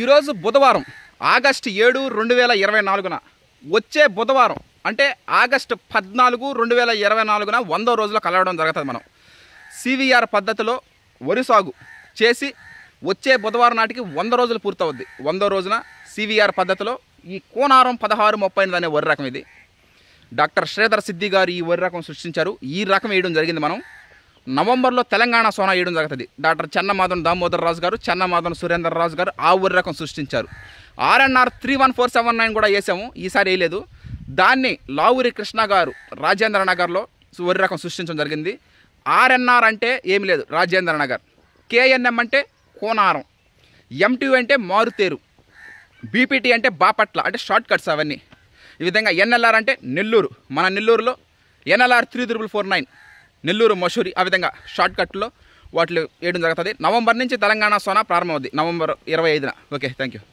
ఈరోజు బుధవారం ఆగస్టు ఏడు రెండు వేల ఇరవై నాలుగున వచ్చే బుధవారం అంటే ఆగస్టు పద్నాలుగు రెండు వేల ఇరవై నాలుగున వందో రోజుల్లో కలవడం జరుగుతుంది మనం సివిఆర్ పద్ధతిలో వరి సాగు చేసి వచ్చే బుధవారం నాటికి వంద రోజులు పూర్తవుద్ది వందో రోజున సివిఆర్ పద్ధతిలో ఈ కోనారం పదహారు ముప్పై ఎనిమిది అనే వరి రకం ఇది డాక్టర్ శ్రీధర్ సిద్ధి గారు ఈ వరి రకం సృష్టించారు ఈ రకం వేయడం జరిగింది మనం నవంబర్లో తెలంగాణ సోనా వేయడం జరుగుతుంది డాక్టర్ చెన్నమాధవన్ దామోదర్ రాజు గారు చెన్నమాధవన్ సురేందర్ రాజు గారు ఆ ఊరి రకం సృష్టించారు R N R three one four seven nine కూడా వేసాము ఈసారి వేయలేదు దాన్ని లావురి కృష్ణ గారు రాజేంద్ర నగర్లో వరి రకం సృష్టించడం జరిగింది ఆర్ఎన్ఆర్ అంటే ఏమి లేదు రాజేంద్ర నగర్ కేఎన్ఎం అంటే కోనారం ఎంటీ అంటే మారుతేరు బీపీటీ అంటే బాపట్ల అంటే షార్ట్ కట్స్ అవన్నీ ఈ విధంగా ఎన్ఎల్ఆర్ అంటే నెల్లూరు మన నెల్లూరులో N L R three triple four nine Nellore Masuri ఆ విధంగా షార్ట్ కట్లో వాటిలో వేయడం జరుగుతుంది నవంబర్ నుంచి తెలంగాణ సోనా ప్రారంభమవుద్ది నవంబర్ ఇరవై ఐదున ఓకే థ్యాంక్ యూ